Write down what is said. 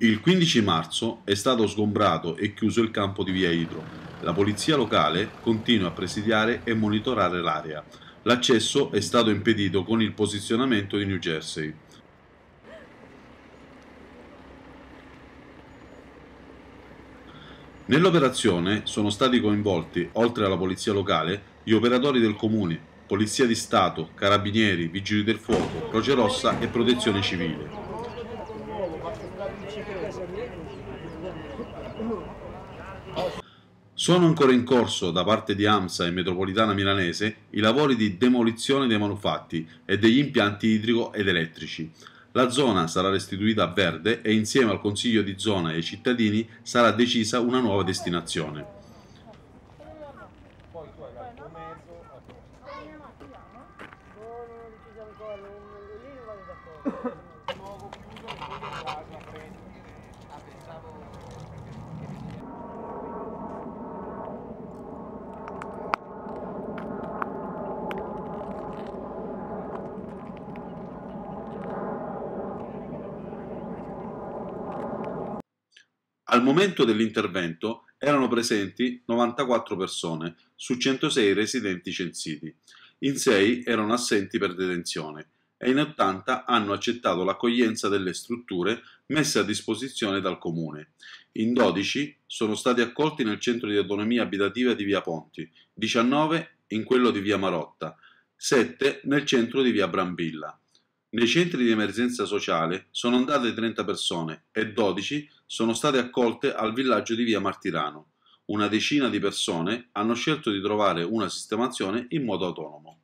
Il 15 marzo è stato sgombrato e chiuso il campo di Via Idro. La polizia locale continua a presidiare e monitorare l'area. L'accesso è stato impedito con il posizionamento di New Jersey. Nell'operazione sono stati coinvolti, oltre alla polizia locale, gli operatori del comune, polizia di Stato, carabinieri, vigili del fuoco, Croce Rossa e protezione civile. Sono ancora in corso da parte di AMSA e Metropolitana Milanese i lavori di demolizione dei manufatti e degli impianti idrico ed elettrici. La zona sarà restituita a verde e insieme al Consiglio di zona e ai cittadini sarà decisa una nuova destinazione. Poi Al momento dell'intervento erano presenti 94 persone su 106 residenti censiti. In 6 erano assenti per detenzione e in 80 hanno accettato l'accoglienza delle strutture messe a disposizione dal comune. In 12 sono stati accolti nel centro di autonomia abitativa di Via Ponti, 19 in quello di Via Marotta, 7 nel centro di Via Brambilla. Nei centri di emergenza sociale sono andate 30 persone e 12 sono state accolte al villaggio di via Martirano. Una decina di persone hanno scelto di trovare una sistemazione in modo autonomo.